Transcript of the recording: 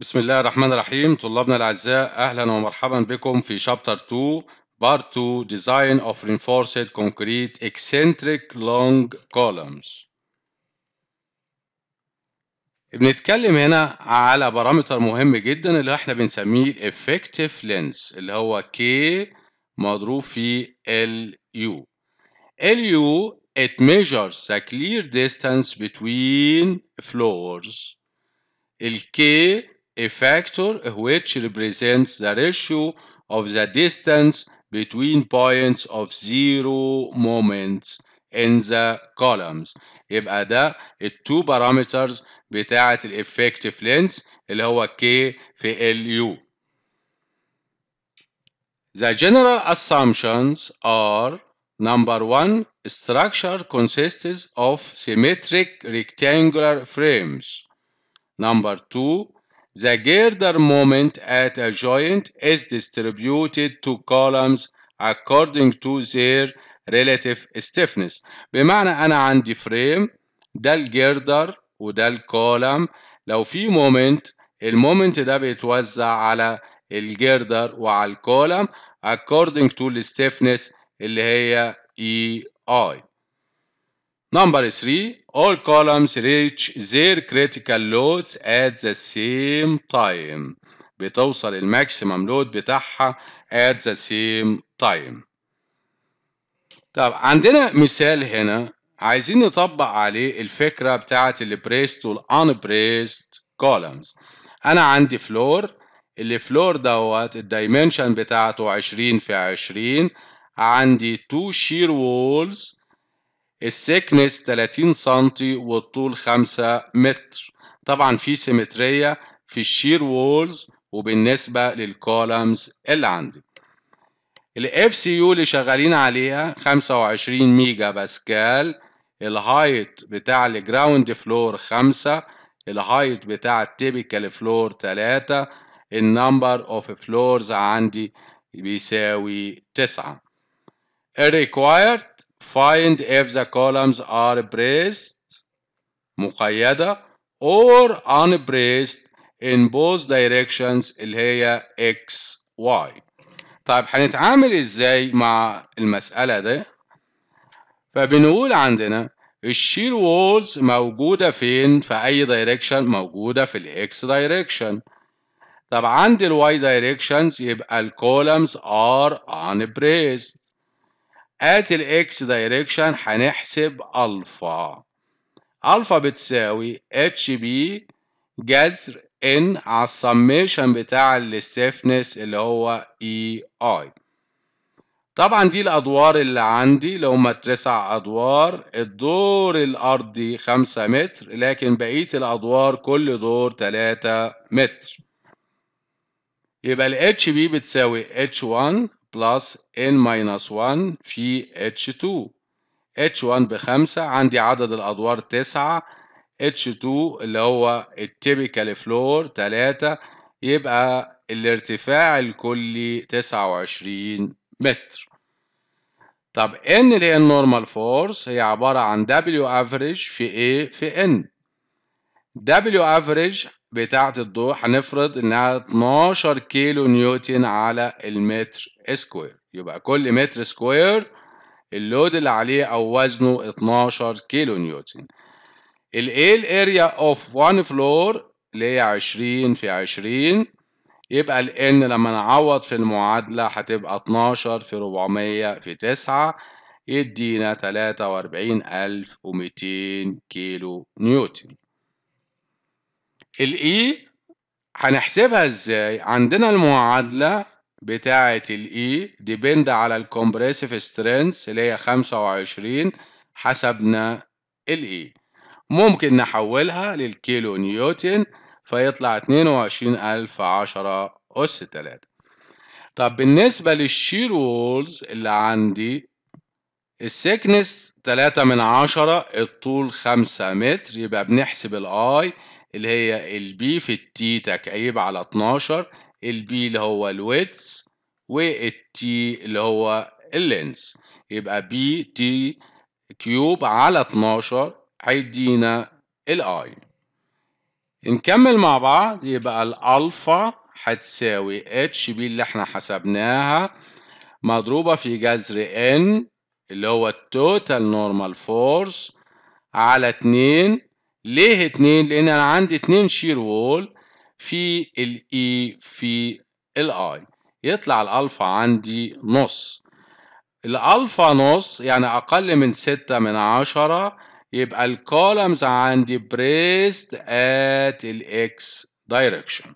بسم الله الرحمن الرحيم طلابنا الأعزاء أهلا ومرحبا بكم في شابتر 2 بارت 2 Design of Reinforced Concrete Eccentric Long Columns بنتكلم هنا على بارامتر مهم جدا اللي احنا بنسميه Effective Lens اللي هو K مضروب في LU LU it measures the clear distance between floors الكي a factor which represents the ratio of the distance between points of zero moments in the columns يبقى ده التو بارامترز بتاعة الافكتيف لينس اللي هو K في LU The general assumptions are number one structure consists of symmetric rectangular frames number two The girder moment at a joint is distributed to columns according to their relative stiffness بمعنى أنا عندي فريم ده الجردر وده الكولم لو في مومنت المومنت ده بيتوزع على الجردر وعلى الكولم according to the stiffness اللي هي EI. Number 3 all columns reach their critical loads at the same time بتوصل الماكسيمم لود بتاعها at the same time طب عندنا مثال هنا عايزين نطبق عليه الفكرة بتاعة البريست والانبريست كولمز أنا عندي فلور فلور دوت الدايمنشن بتاعته 20 في 20 عندي تو شير وولز السكنس 30 سم والطول 5 متر طبعا في سيمترية في الشير وولز وبالنسبة للكولمز اللي عندي الاف سي يو اللي شغالين عليها 25 ميجا باسكال الهايت بتاع الجراوند فلور 5 الهايت بتاع التيبيكال فلور 3 النمبر اوف فلورز عندي بيساوي 9 required find if the columns are braced مقيدة or unbraced in both directions اللي هي x y طيب هنتعامل ازاي مع المسألة دي فبنقول عندنا الشير وولز موجودة فين في أي دايركشن موجودة في x دايركشن طب عند y دايركشنز يبقى الكولمز ار ان بريست at الاكس دايركشن هنحسب الفا الفا بتساوي اتش بي جذر ان على السميشن بتاع الستيفنس اللي هو اي e اي طبعا دي الادوار اللي عندي لو ما تسع ادوار الدور الارضي خمسة متر لكن بقيه الادوار كل دور تلاتة متر يبقى الاتش بي بتساوي اتش 1 بلس N ماينس 1 في H2 H1 بخمسة عندي عدد الأدوار تسعة H2 اللي هو التيبيكال فلور تلاتة يبقى الارتفاع الكلي تسعة وعشرين متر طب N اللي هي النورمال فورس هي عبارة عن W average في A في N W average بتاعة الضوء هنفرض إنها 12 كيلو نيوتن على المتر سكوير يبقى كل متر سكوير اللود اللي عليه أو وزنه 12 كيلو نيوتن ال A الاريا اوف 1 فلور اللي هي 20 في 20 يبقى ال N لما نعوض في المعادلة هتبقى 12 في 400 في 9 يدينا 43200 كيلو نيوتن الاي e هنحسبها ازاي عندنا المعادله بتاعه الاي ديبند e على الكومبريسيف سترينث اللي هي 25 حسبنا الاي e. ممكن نحولها للكيلو نيوتن فيطلع 22000 10 أس 3 طب بالنسبة للشير وولز اللي عندي السكنس 3 من 10 الطول 5 متر يبقى بنحسب الاي اللي هي البي في التي تكعيب على 12 البي اللي هو الويتس والتي اللي هو اللينز يبقى بي تي كيوب على 12 هيدينا الاي نكمل مع بعض يبقى الالفا هتساوي اتش بي اللي احنا حسبناها مضروبة في جذر ان اللي هو التوتال نورمال فورس على 2 ليه اتنين لان انا عندي اتنين شير وول في الاي e في الاي يطلع الالفا عندي نص الالفا نص يعني اقل من ستة من عشرة يبقى الكولمز عندي بريست ات الاكس دايركشن